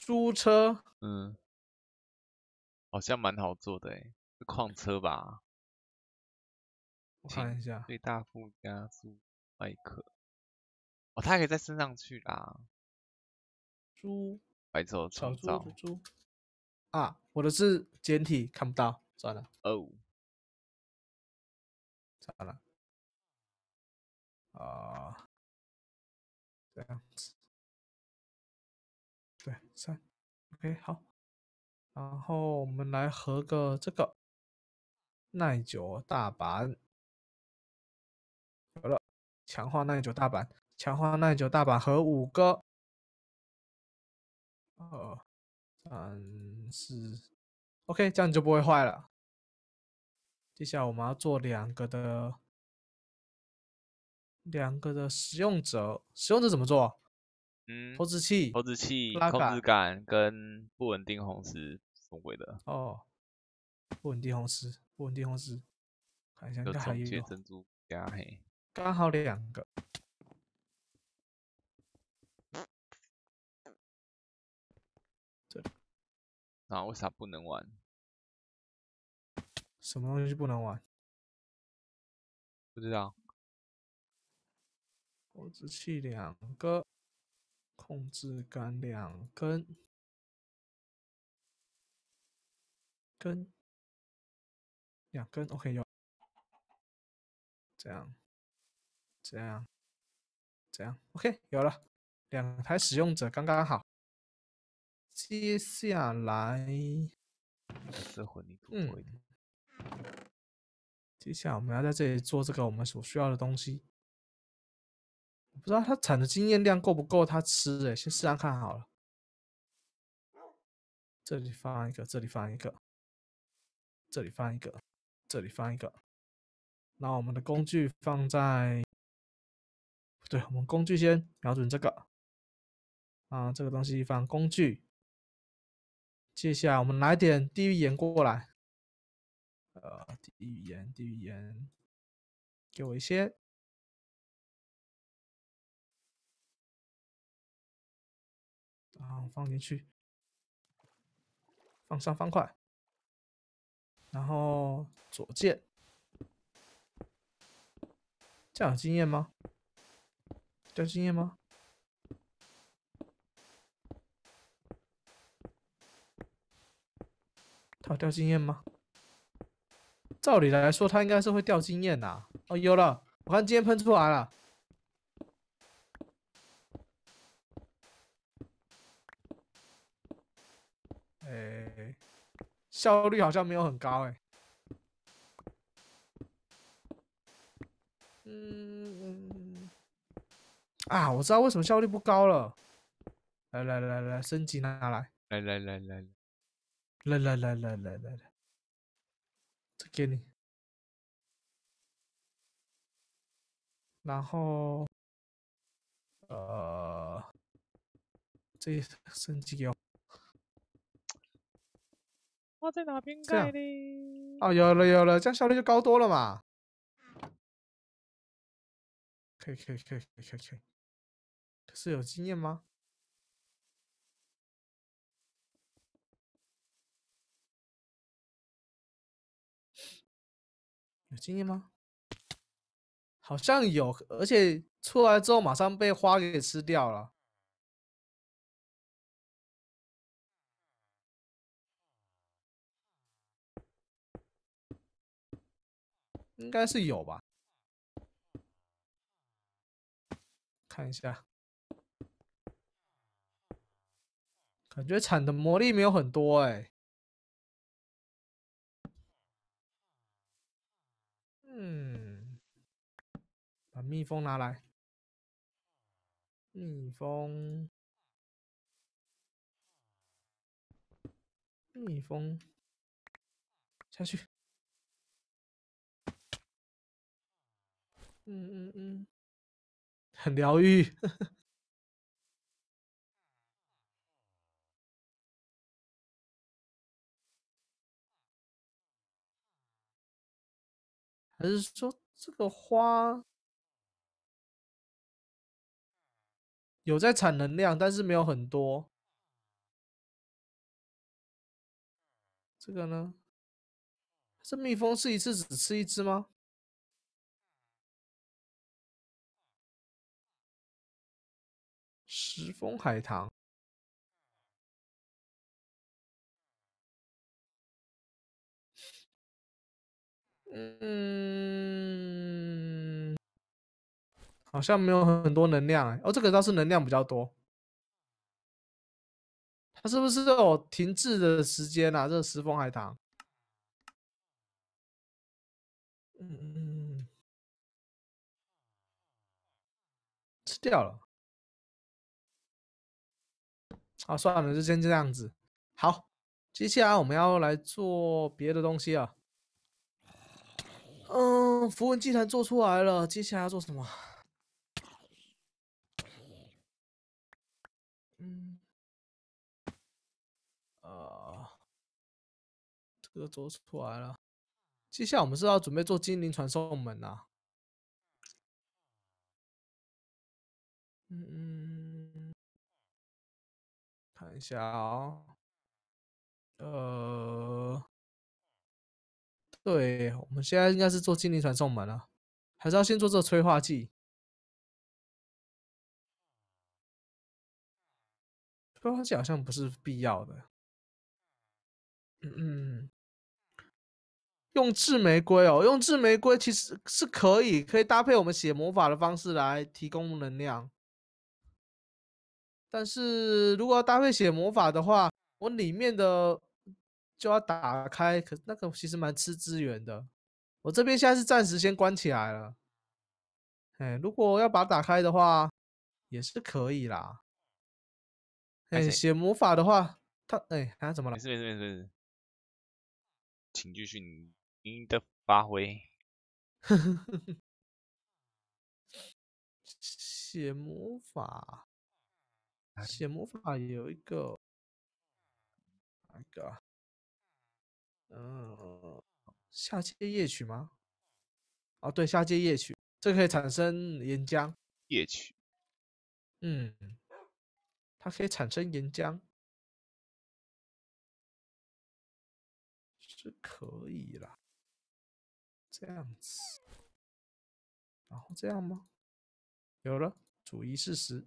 租车，嗯，好像蛮好坐的，是矿车吧？我看一下，最大附加速外壳，哦，它可以在升上去啦，猪，白昼创造，啊，我的是简体看不到，算了，哦，算了，啊，这样子。三，OK 好，然后我们来合个这个耐久大板，好了，强化耐久大板，强化耐久大板和五个，二三四 o k 这样你就不会坏了。接下来我们要做两个的，两个的使用者，使用者怎么做？嗯，控制器、控制器、控制杆跟不稳定红石什么鬼的？哦，不稳定红石、不稳定红石，好像在海还有。刚好两个。对。那为啥不能玩？什么东西不能玩？不知道。控制器两个。控制杆两根，根，两根。OK，有，这样，这样，这样。OK，有了，两台使用者刚刚好。接下来，混凝土。嗯，接下来我们要在这里做这个我们所需要的东西。不知道它产的经验量够不够它吃哎，先试下看好了。这里放一个，这里放一个，这里放一个，这里放一个。那我们的工具放在，对，我们工具先瞄准这个。啊，这个东西放工具。接下来我们来点地狱盐过来。呃，地狱盐，地狱盐，给我一些。然后放进去，放上方块，然后左键，这样有经验吗？掉经验吗？它掉经验吗？照理来说，他应该是会掉经验呐。哦，有了，我看经验喷出来了。效率好像没有很高哎，嗯，啊，我知道为什么效率不高了。来来来来，升级拿拿来，来来来来，来来来来来来，这给你。然后，呃，这升级我。花在哪边盖嘞？哦，有了有了，这样效率就高多了嘛！可以可以可以可以可以，可是有经验吗？有经验吗？好像有，而且出来之后马上被花给吃掉了。应该是有吧，看一下，感觉产的魔力没有很多哎，嗯，把蜜蜂拿来，蜜蜂，蜜蜂，下去。嗯嗯嗯，很疗愈，还是说这个花有在产能量，但是没有很多。这个呢？这蜜蜂是一次只吃一只吗？石峰海棠，嗯，好像没有很多能量。哦，这个倒是能量比较多。它是不是有停滞的时间啊？这石峰海棠，嗯，吃掉了。好，算了，就先这样子。好，接下来我们要来做别的东西啊。嗯，符文祭坛做出来了，接下来要做什么？这个做出来了，接下来我们是要准备做精灵传送门呐。嗯嗯。看一下啊，呃，对我们现在应该是做精灵传送门了，还是要先做这催化剂？催化剂好像不是必要的。嗯嗯，用智玫瑰哦，用智玫瑰其实是可以，可以搭配我们写魔法的方式来提供能量。但是如果要搭配写魔法的话，我里面的就要打开，可那个其实蛮吃资源的。我这边现在是暂时先关起来了。哎，如果要把它打开的话，也是可以啦。哎，写魔法的话，他哎，他怎么了？这边这边这边，请继续您的发挥。写魔法。写魔法有一个，那个？嗯，下界夜曲吗？哦，对，下界夜曲，这可以产生岩浆。夜曲，嗯，它可以产生岩浆，是可以了。这样子，然后这样吗？有了，主一事实。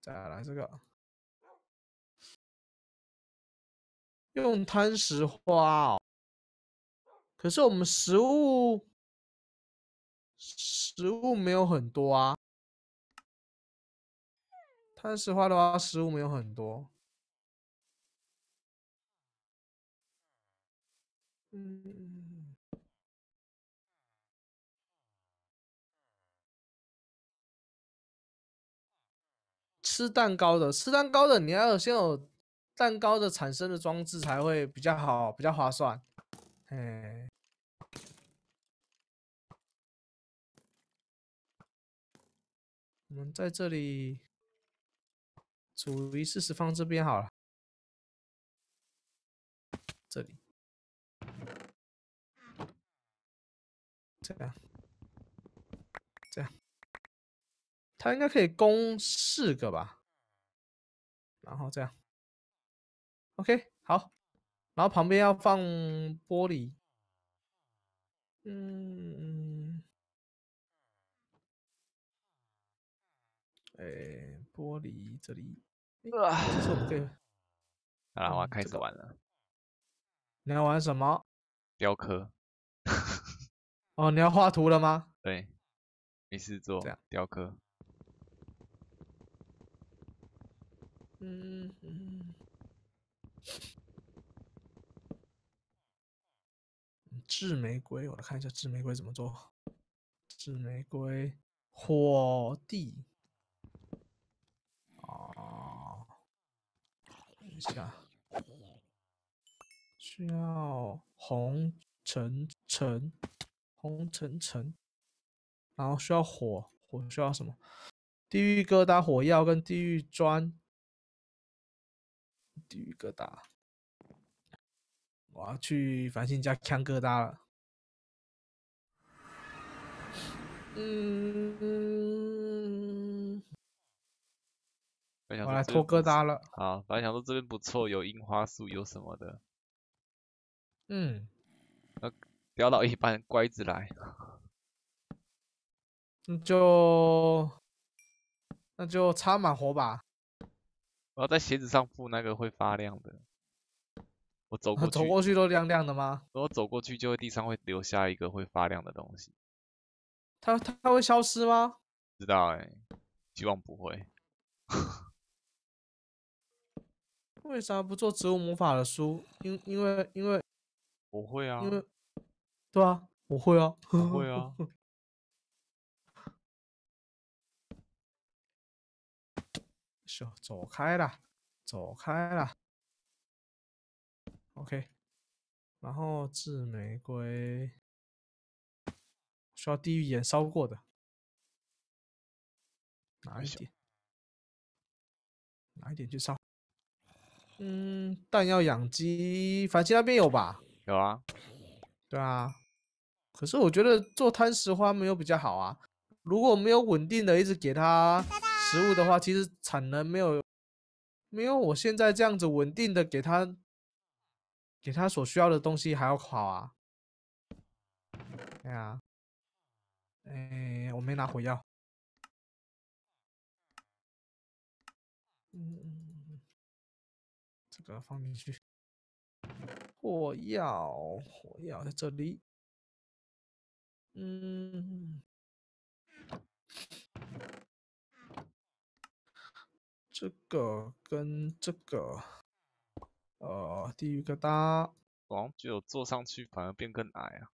再来这个，用贪食花哦。可是我们食物，食物没有很多啊。贪食花的话，食物没有很多。嗯。吃蛋糕的，吃蛋糕的，你要有先有蛋糕的产生的装置才会比较好，比较划算。哎，我们在这里组一次，十方这边好了，这里这样。它应该可以攻四个吧，然后这样，OK，好，然后旁边要放玻璃，嗯，哎，玻璃这里，啊，这错不对？好，我要开始玩了，你要玩什么？雕刻。哦，你要画图了吗？对，没事做，这样雕刻。嗯，紫玫瑰，我来看一下紫玫瑰怎么做。紫玫瑰，火地，啊，等一下，需要红橙橙，红橙橙，然后需要火，火需要什么？地狱疙瘩火药跟地狱砖。地狱疙瘩，我要去繁星家看疙瘩了。嗯我来搓疙瘩了。好，本来想说这边不错，有樱花树，有什么的。嗯，那不到一半乖子来。那就那就插满火把。然后在鞋子上附那个会发亮的，我走过去，走过去都亮亮的吗？然后走过去，就会地上会留下一个会发亮的东西。它它会消失吗？不知道哎，希望不会。为啥不做植物魔法的书？因因为因为我会啊，因为对啊，我会啊，我会啊。就走开了，走开了。OK，然后制玫瑰需要地狱岩烧过的，拿一点，拿一点去烧。嗯，弹药养鸡，反正那边有吧？有啊，对啊。可是我觉得做贪食花没有比较好啊，如果没有稳定的一直给他。食物的话，其实产能没有，没有我现在这样子稳定的给他，给他所需要的东西还要好啊。哎呀，哎，我没拿火药。嗯，这个放进去。火药，火药在这里。嗯。这个跟这个，呃，地狱疙瘩，好像只有坐上去反而变更矮啊？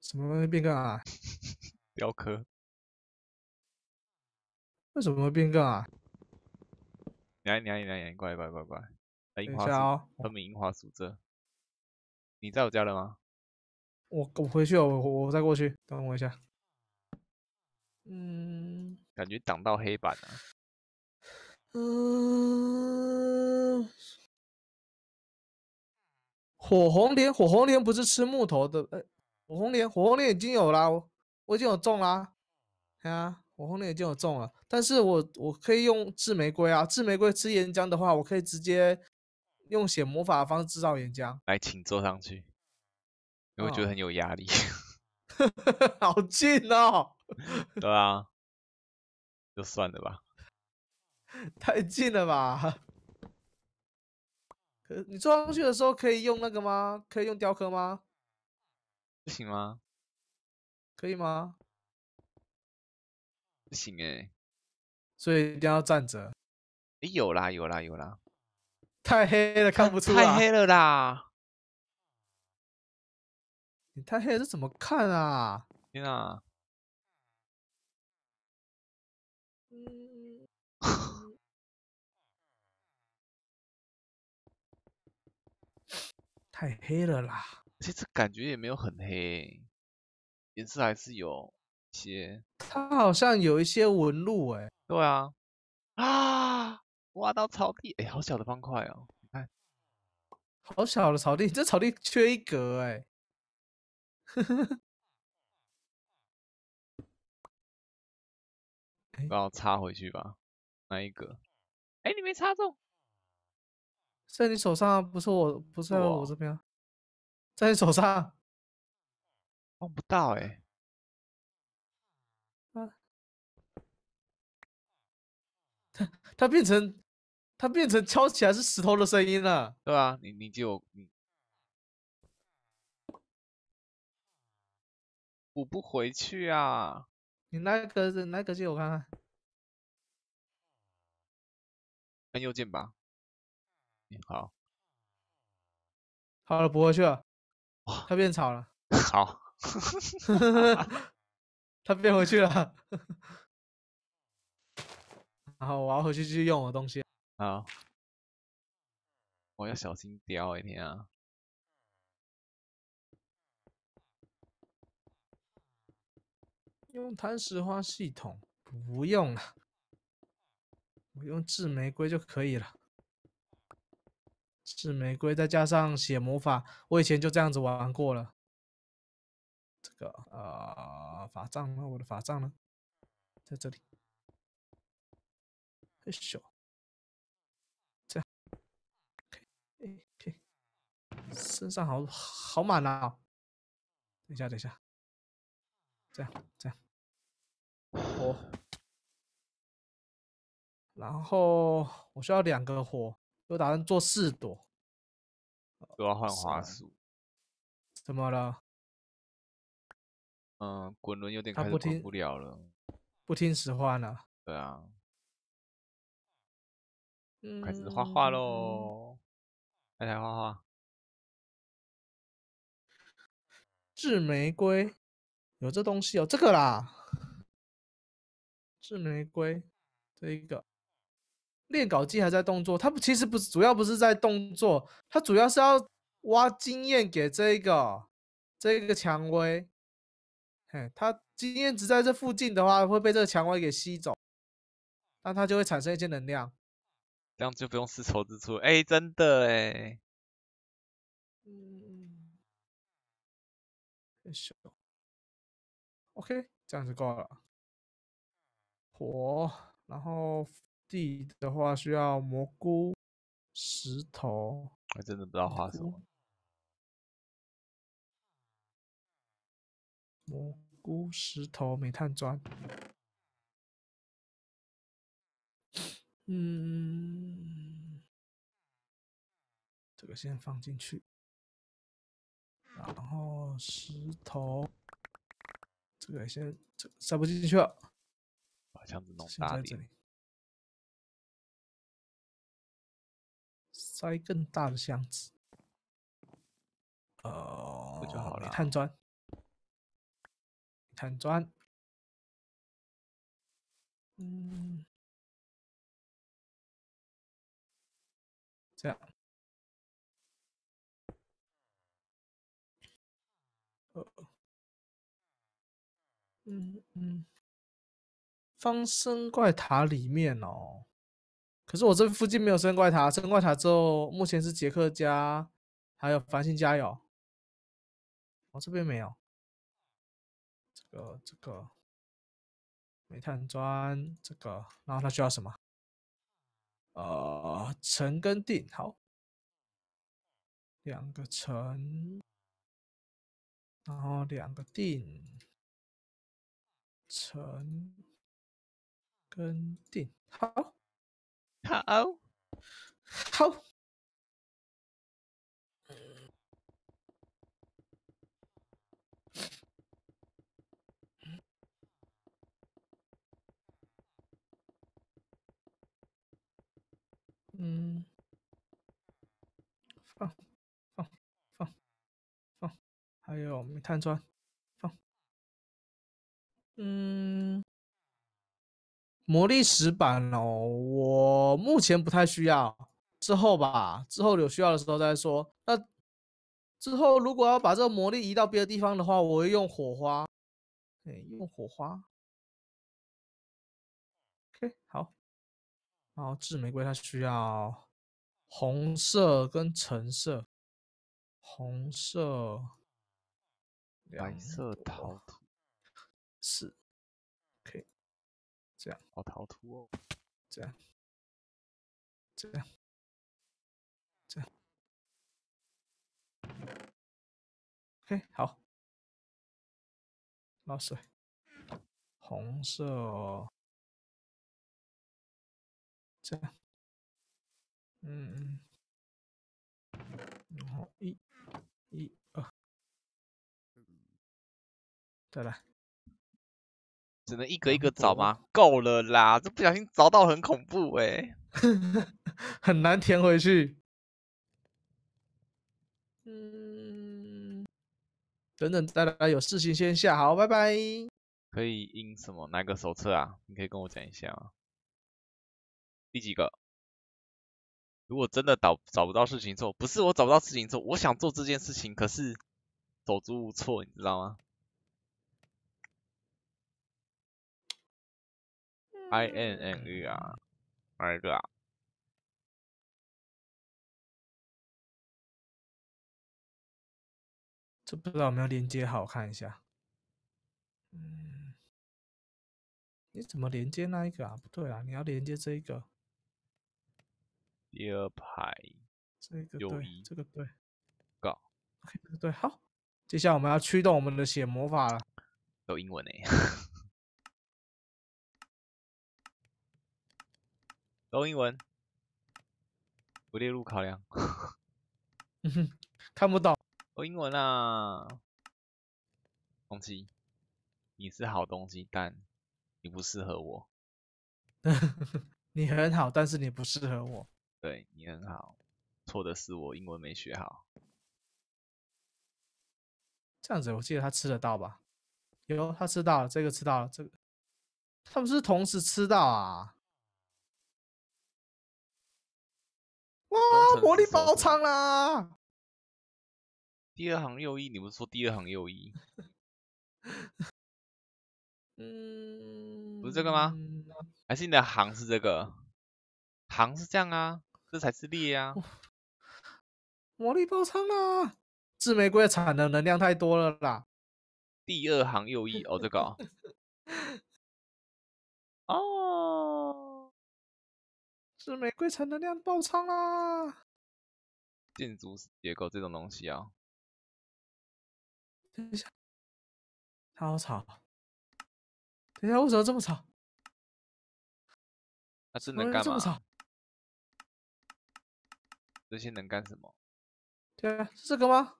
什么东西变更矮？雕刻？为什么会变更啊？来来来来来，乖乖乖乖，来樱花树，后面樱花树这，你在我家了吗？我我回去了，我我再过去，等我一下。嗯，感觉挡到黑板了。嗯，火红莲，火红莲不是吃木头的？呃，火红莲，火红莲已经有啦，我我已经有种啦。对啊，火红莲已经有种了，但是我我可以用制玫瑰啊，制玫瑰吃岩浆的话，我可以直接用写魔法方制造岩浆来请坐上去。因为我觉得很有压力？好近哦！对啊，就算了吧。太近了吧？可你坐上去的时候可以用那个吗？可以用雕刻吗？不行吗？可以吗？不行哎，所以一定要站着。哎，有啦有啦有啦！太黑了，看不出。太黑了啦！你太黑了，这怎么看啊？天啊！太黑了啦！其实感觉也没有很黑，颜色还是有一些。它好像有一些纹路哎。对啊。啊！挖到草地哎，好小的方块哦，你看，好小的草地，这草地缺一格哎。呵呵呵。帮我插回去吧。哪一个？哎，你没插中。在你手上，不是我，不是我这边，在你手上，望不到哎，啊，它 它变成它变成敲起来是石头的声音了，对吧？你你借我，你我不回去啊，你那个，你那个借我看看，按右键吧。好，好了，不回去了。他变草了。好，他变回去了。然后我要回去继续用我的东西。好，我要小心雕哎天啊！用弹石花系统不用了，我用制玫瑰就可以了。是玫瑰，再加上写魔法，我以前就这样子玩过了。这个呃，法杖呢？我的法杖呢？在这里，嘿小。这样，OK，o k 身上好好满了。等一下，等一下。这样，这样，哦。然后我需要两个火。我打算做四朵，都要换花束，怎么了？嗯，滚轮有点开始不听不了了，不听使唤了。对啊，开始画画喽，来来画画，制玫瑰，有这东西哦，这个啦，制玫瑰这一个。练稿机还在动作，它其实不是主要不是在动作，它主要是要挖经验给这个这个蔷薇。嘿，它经验只在这附近的话，会被这个蔷薇给吸走，那它就会产生一些能量，这样就不用丝绸之助。哎，真的哎，嗯，太 OK，这样就够了。火，然后。地的话需要蘑菇、石头。我真的不知道画什么。蘑菇、石头、煤炭砖。嗯，这个先放进去。然后石头，这个先这塞不进去了。把箱子弄在这里。塞更大的箱子，呃，就好了。碳砖，碳砖，嗯，这样，呃，嗯嗯，方生怪塔里面哦。可是我这附近没有生怪塔，生怪塔之后目前是杰克家，还有繁星家有。我这边没有。这个这个，煤炭砖这个，然后他需要什么？呃，城跟定好，两个城，然后两个定，成跟定好。好好。嗯，放放放放，还有煤炭砖，放。嗯。魔力石板哦，我目前不太需要，之后吧，之后有需要的时候再说。那之后如果要把这个魔力移到别的地方的话，我会用火花，对，用火花。OK，好。然后制玫瑰它需要红色跟橙色，红色、白色陶土是。这样好逃脱哦，这样，这样，这样，嘿，好，老水，红色，这样，嗯嗯，然后一，一二，再来。只能一个一个找吗？够了啦！这不小心找到很恐怖哎，很难填回去。嗯，等等，大家有事情先下，好，拜拜。可以因什么哪个手册啊？你可以跟我讲一下啊。第几个？如果真的找找不到事情做，不是我找不到事情做，我想做这件事情，可是手足无措，你知道吗？i n n u 啊，哪一个？啊？这不知道有没有连接好，看一下。嗯，你怎么连接那一个啊？不对啊，你要连接这一个。第二排。这个对，这个对。搞。对，好，接下来我们要驱动我们的写魔法了。有英文诶。欧英文不列入考量，看不懂欧英文啊！东西，你是好东西，但你不适合我。你很好，但是你不适合我。对你很好，错的是我英文没学好。这样子，我记得他吃得到吧？有，他吃到了这个，吃到了这个，他不是同时吃到啊？哇！魔力爆仓啦！第二行右一，你不是说第二行右一？嗯，不是这个吗？还是你的行是这个？行是这样啊，这才是裂啊！魔力爆仓啦！制玫瑰的产能能量太多了啦！第二行右翼哦，这个。是玫瑰，正能量爆仓啦！建筑结构这种东西啊，等一下，好吵！等一下，为什么这么吵？那是能干嘛？这些能干什么？对，是这个吗？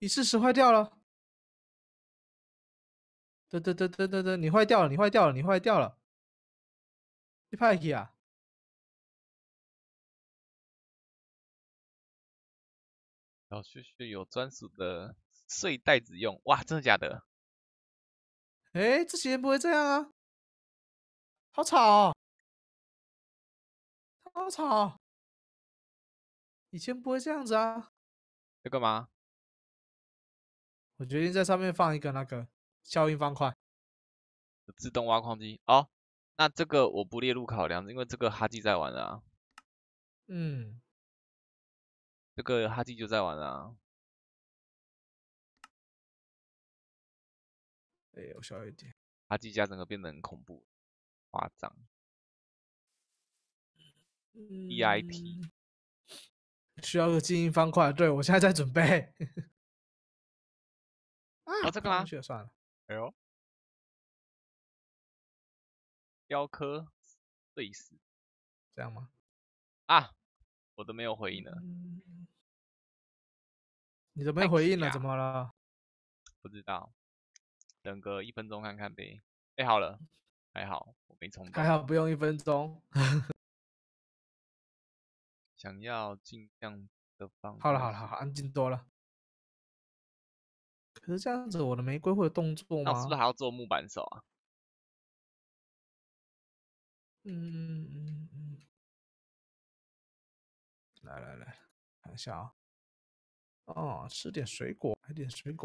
你是石坏掉了！得得得得得得，你坏掉了！你坏掉了！你坏掉了！派去啊！然后旭旭有专属的睡袋子用，哇，真的假的？哎，这些人不会这样啊！好吵，好吵！以前不会这样子啊！在干嘛？我决定在上面放一个那个效应方块，自动挖矿机，哦，那这个我不列入考量，因为这个哈基在玩啊。嗯，这个哈基就在玩啊。哎，我小一点。哈基家整个变得很恐怖，夸张。嗯。EIP。需要个静音方块，对我现在在准备。啊，这个吗？算了。哎呦。雕刻类似这样吗？啊，我都没有回应呢。你都没回应了，怎么了？不知道，等个一分钟看看呗。哎，好了，还好我没充，还好不用一分钟。想要尽量的放。好了好了好，安静多了。可是这样子，我的玫瑰会有动作吗？那是不是还要做木板手啊？嗯嗯嗯嗯，来来来，看一下啊，哦，吃点水果，买点水果。